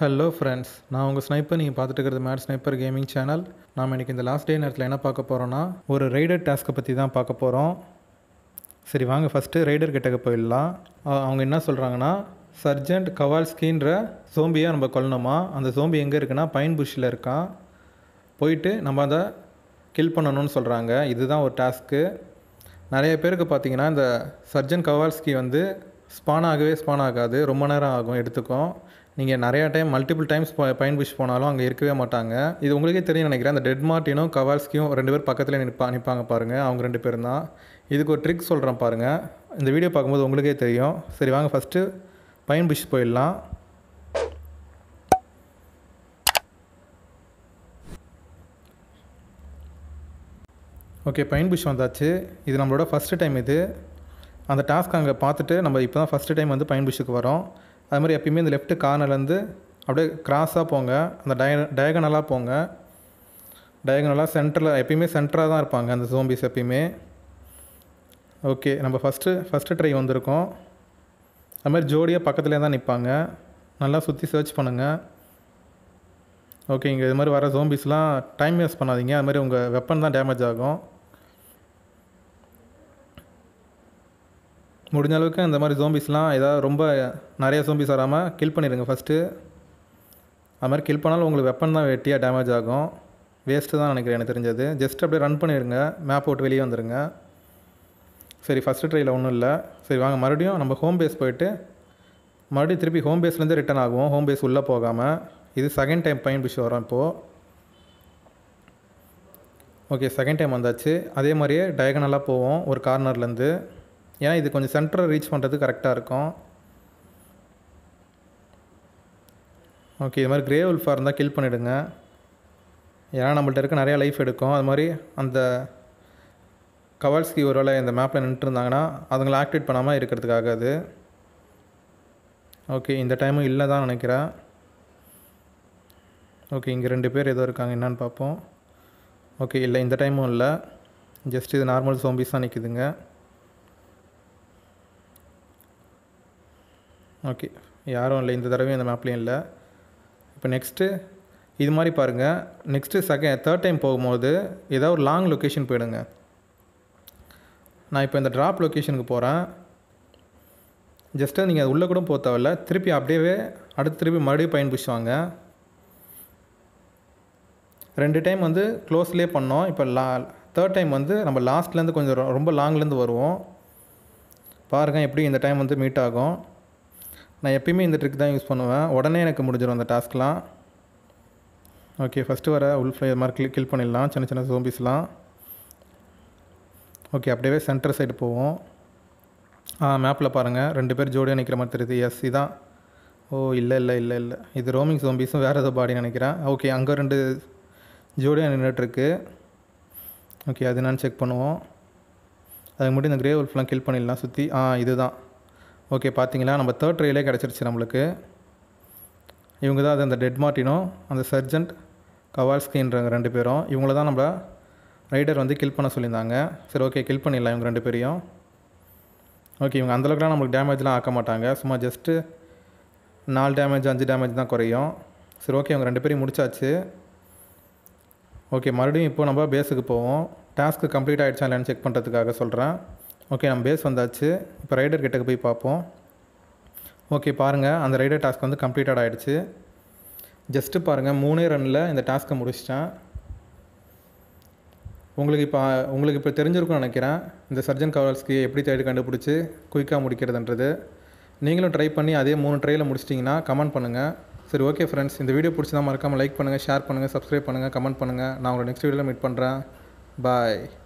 hello friends நான் உங்கள் sniper நீங்கள் பார்த்துட்டு இருக்கிறது மேட் ஸ்னைப்பர் கேமிங் சேனல் நாம் இன்னைக்கு இந்த லாஸ்ட் டே நேரத்தில் என்ன பார்க்க போகிறோன்னா ஒரு ரைடர் டாஸ்க்கை பற்றி தான் பார்க்க போகிறோம் சரி வாங்க ஃபஸ்ட்டு ரைடர் கிட்டக்க போயிடலாம் அவங்க என்ன சொல்கிறாங்கன்னா சர்ஜென்ட் கவால்ஸ்கின்ற சோம்பியாக நம்ம கொல்லணுமா அந்த சோம்பி எங்கே இருக்குன்னா பைன் புஷ்ஷில் இருக்கான் போயிட்டு நம்ம அதை கில் பண்ணணும்னு சொல்கிறாங்க இதுதான் ஒரு டாஸ்க்கு நிறைய பேருக்கு பார்த்தீங்கன்னா இந்த சர்ஜன் கவால்ஸ்கி வந்து ஸ்பான் ஆகவே ஸ்பான் ஆகாது ரொம்ப நேரம் ஆகும் எடுத்துக்கும் நீங்கள் நிறையா டைம் மல்டிபிள் டைம்ஸ் பயன் பிஷ் போனாலும் அங்கே இருக்கவே மாட்டாங்க இது உங்களுக்கே தெரியும் நினைக்கிறேன் அந்த டெட் மார்ட்டினும் கவால்ஸ்கியும் ரெண்டு பேர் பக்கத்தில் நிற்பா நிற்பாங்க பாருங்கள் அவங்க ரெண்டு பேரும் தான் இதுக்கு ஒரு ட்ரிக் சொல்கிறேன் பாருங்கள் இந்த வீடியோ பார்க்கும்போது உங்களுக்கே தெரியும் சரி வாங்க ஃபஸ்ட்டு பயன் பிஷ் போயிடலாம் ஓகே பயன் புஷ் வந்தாச்சு இது நம்மளோட ஃபஸ்ட்டு டைம் இது அந்த டாஸ்க் அங்கே பார்த்துட்டு நம்ம இப்போ தான் ஃபஸ்ட்டு டைம் வந்து பயன் புஷுக்கு வரோம் அது மாதிரி எப்பயுமே இந்த லெஃப்ட்டு கார்னர்லேருந்து அப்படியே கிராஸாக போங்க அந்த டய டயகனலாக போங்க டயகனலாக சென்டரில் எப்பயுமே சென்டராக தான் இருப்பாங்க அந்த ஜோம்பிஸ் எப்பயுமே ஓகே நம்ம ஃபஸ்ட்டு ஃபஸ்ட்டு ட்ரை வந்திருக்கோம் அது மாதிரி ஜோடியாக பக்கத்துலேயே தான் நிற்பாங்க நல்லா சுற்றி சர்ச் பண்ணுங்கள் ஓகேங்க இது மாதிரி வர ஜோம்பிஸ்லாம் டைம் வேஸ்ட் பண்ணாதீங்க அது மாதிரி உங்கள் வெப்பன் தான் டேமேஜ் ஆகும் முடிஞ்ச அளவுக்கு இந்த மாதிரி ஜோம்பிஸ்லாம் ஏதாவது ரொம்ப நிறைய ஜோம்பிஸ் வராமல் கில் பண்ணிடுங்க ஃபஸ்ட்டு அது மாதிரி கில் பண்ணாலும் உங்களுக்கு வெப்பன் தான் வெட்டியாக டேமேஜ் ஆகும் வேஸ்ட்டு தான் நினைக்கிறேன் எனக்கு தெரிஞ்சது ஜஸ்ட் அப்படியே ரன் பண்ணிடுங்க மேப் போட்டு வெளியே வந்துடுங்க சரி ஃபஸ்ட்டு ட்ரையில் ஒன்றும் இல்லை சரி வாங்க மறுபடியும் நம்ம ஹோம் பேஸ் போயிட்டு மறுபடியும் திருப்பி ஹோம் பேஸ்லேருந்து ரிட்டன் ஆகும் ஹோம் பேஸ் உள்ளே போகாமல் இது செகண்ட் டைம் பையன் பிஷ் வரோம் இப்போது ஓகே செகண்ட் டைம் வந்தாச்சு அதே மாதிரியே டயகனலாக போவோம் ஒரு கார்னர்லேருந்து ஏன்னா இது கொஞ்சம் சென்டரை ரீச் பண்ணுறது கரெக்டாக இருக்கும் ஓகே இது மாதிரி கிரே உல்ஃபாக இருந்தால் கில் பண்ணிவிடுங்க ஏன்னா நம்மள்ட்ட இருக்க நிறையா லைஃப் எடுக்கும் அது மாதிரி அந்த கவர்ஸ்க்கு ஒரு வேளை இந்த மேப்பில் நின்றுருந்தாங்கன்னா அதுங்களை ஆக்டிவேட் பண்ணாமல் இருக்கிறதுக்காக அது ஓகே இந்த டைமும் இல்லை தான் நினைக்கிறேன் ஓகே இங்கே ரெண்டு பேர் ஏதோ இருக்காங்க என்னான்னு பார்ப்போம் ஓகே இல்லை இந்த டைமும் இல்லை ஜஸ்ட் இது நார்மல் சோம்பிஸ் தான் நிற்கிதுங்க ஓகே யாரும் இல்லை இந்த தடவையும் இந்த மேப்லேயும் இல்லை இப்போ நெக்ஸ்ட்டு இது மாதிரி பாருங்கள் நெக்ஸ்ட்டு செகண்ட் தேர்ட் டைம் போகும்போது ஏதாவது ஒரு லாங் லொக்கேஷன் போயிடுங்க நான் இப்போ இந்த ட்ராப் லொக்கேஷனுக்கு போகிறேன் ஜஸ்ட்டு நீங்கள் உள்ளே கூட போக தேவையில்ல திருப்பி அப்படியே அடுத்து திருப்பி மறுபடியும் பயன் பிடிச்சுவாங்க ரெண்டு டைம் வந்து க்ளோஸ்லேயே பண்ணோம் இப்போ லா தேர்ட் டைம் வந்து நம்ம லாஸ்ட்லேருந்து கொஞ்சம் ரொம்ப லாங்லேருந்து வருவோம் பாருங்கள் எப்படி இந்த டைம் வந்து மீட் ஆகும் நான் எப்பயுமே இந்த ட்ரிக் தான் யூஸ் பண்ணுவேன் உடனே எனக்கு முடிஞ்சிடும் அந்த டாஸ்க்லாம் ஓகே ஃபஸ்ட்டு வர உள் ஃப்ளை மாதிரி கிளிக் கில் பண்ணிடலாம் சின்ன சின்ன சோம்பிஸ்லாம் ஓகே அப்படியே சென்டர் சைடு போவோம் ஆ மேப்பில் பாருங்கள் ரெண்டு பேர் ஜோடியாக நிற்கிற மாதிரி தெரியுது எஸ் இதான் ஓ இல்லை இல்லை இல்லை இல்லை இது ரோமிங் சோம்பிஸும் வேறு ஏதோ பாடின்னு நினைக்கிறேன் ஓகே அங்கே ரெண்டு ஜோடியாக நின்றுட்டுருக்கு ஓகே அது என்னான்னு செக் பண்ணுவோம் அதுக்கு முன்னாடி இந்த கிரே உல்ஃப்லாம் கில் பண்ணிடலாம் சுற்றி ஆ இது தான் ஓகே பார்த்தீங்களா நம்ம தேர்ட் ட்ரையிலே கிடச்சிருச்சு நம்மளுக்கு இவங்க தான் அது அந்த டெட் மார்ட்டினோ அந்த சர்ஜன்ட் கவால்ஸ்கின்றவங்க ரெண்டு பேரும் இவங்கள தான் நம்ம ரைடர் வந்து கில் பண்ண சொல்லியிருந்தாங்க சரி ஓகே கில் பண்ணிடலாம் இவங்க ரெண்டு பேரையும் ஓகே இவங்க அந்தளவுக்குலாம் நம்மளுக்கு டேமேஜ்லாம் ஆக்க மாட்டாங்க சும்மா ஜஸ்ட்டு நாலு டேமேஜ் அஞ்சு டேமேஜ் தான் குறையும் சரி ஓகே அவங்க ரெண்டு பேரையும் முடிச்சாச்சு ஓகே மறுபடியும் இப்போது நம்ம பேஸுக்கு போவோம் டாஸ்க்கு கம்ப்ளீட் ஆகிடுச்சா இல்லைன்னு செக் பண்ணுறதுக்காக சொல்கிறேன் ஓகே நம்ம பேஸ் வந்தாச்சு இப்போ ரைடர் கிட்டக்க போய் பார்ப்போம் ஓகே பாருங்கள் அந்த ரைடர் டாஸ்க் வந்து கம்ப்ளீட்டட் ஆகிடுச்சு ஜஸ்ட்டு பாருங்கள் மூணே ரனில் இந்த டாஸ்க்கை முடிச்சிட்டேன் உங்களுக்கு இப்போ உங்களுக்கு இப்போ தெரிஞ்சிருக்கும்னு நினைக்கிறேன் இந்த சர்ஜன் கவல்ஸ்க்கு எப்படி தேடி கண்டுபிடிச்சி குயிக்காக முடிக்கிறதுன்றது நீங்களும் ட்ரை பண்ணி அதே மூணு ட்ரையில் முடிச்சிட்டிங்கன்னா கமெண்ட் பண்ணுங்கள் சரி ஓகே ஃப்ரெண்ட்ஸ் இந்த வீடியோ பிடிச்சதா மறக்காமல் லைக் பண்ணுங்கள் ஷேர் பண்ணுங்கள் சப்ஸ்கிரைப் பண்ணுங்கள் கமெண்ட் பண்ணுங்கள் நான் உங்களை நெக்ஸ்ட் வீடியோவில் மீட் பண்ணுறேன் பாய்